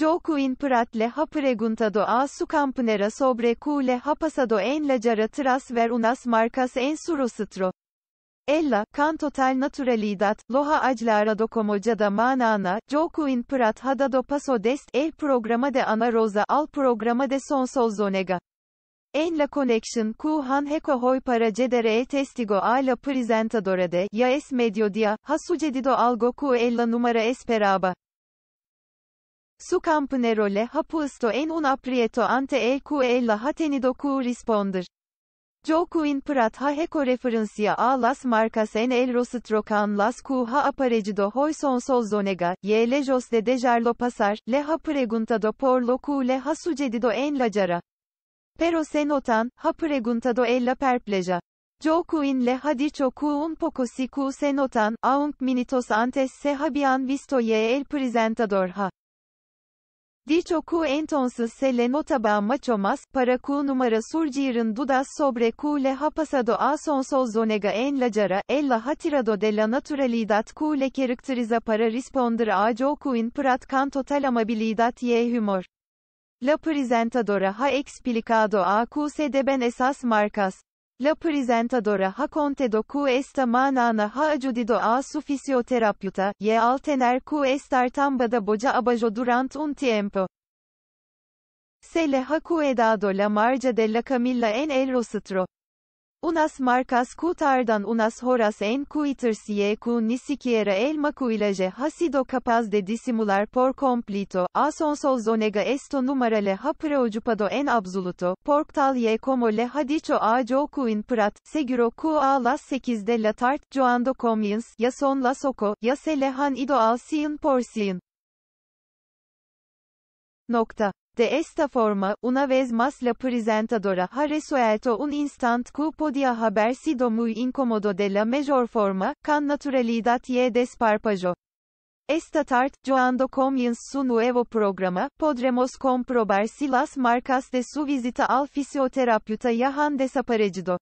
Joaquin Prat pratle ha preguntado a su campanera sobre cu le ha pasado en la jara tras ver unas marcas en su rostro. Ella, can total naturalidad, loha ajlarado como jada manana, Joaquin Prat ha dado paso dest el programa de Ana Rosa al programa de Sonsol Zonega. En la conexión cu han heco hoy para jedere e testigo a la presentadora de ya es medio dia, ha sucedido algo cu ella numara esperaba. Su campnerole hapusto en un aprieto ante el cual ha tenido que responder. Joaquin Prat ha heco referencia a las marcas en el rostro can las cu ha aparecido hoy son sol zonega, y le jos de dejarlo pasar, le ha preguntado por lo cu le ha sucedido en la jara. Pero se notan, ha preguntado en la perpleja. Joaquin le ha dicho que un poco si cu se notan, aunque minutos antes se habían visto y el presentador ha. Dicho entonces se le notaba macho más, para cu número surgieron dudas sobre cu le ha pasado a Sonsolzonega en la jara, ella ha tirado de la naturalidad cu le caracteriza para responder a Joaquin Prat con total amabilidad y humor. La presentadora ha explicado a cu se deben esas marcas. La presentadora ha contado que esta manana ha ajudido a su fisioterapeuta, y al tener estar tambada boja abajo durante un tiempo. Se le ha cuidado la marcha de la Camilla en el rostro. Unas marcas cutardan unas horas en cuiters ye cu ni siquiera el maquillaje ha sido capaz de disimular por completo, a sonsol zonega esto numarale ha preocupado en absoluto, por ye como le ha dicho a Joaquin Prat, seguro cu a las 8 de la tart joando comience, ya son la oco, ya se le han ido al sin por sin. Nokta. De esta forma, una vez más la presentadora ha resuelto un instant que podía haber sido muy incómodo de la mejor forma, con naturalidad y desparpajo. Esta tarde, cuando Comienz su nuevo programa, podremos comprobar si las marcas de su visita al fisioterapeuta ya han desaparecido.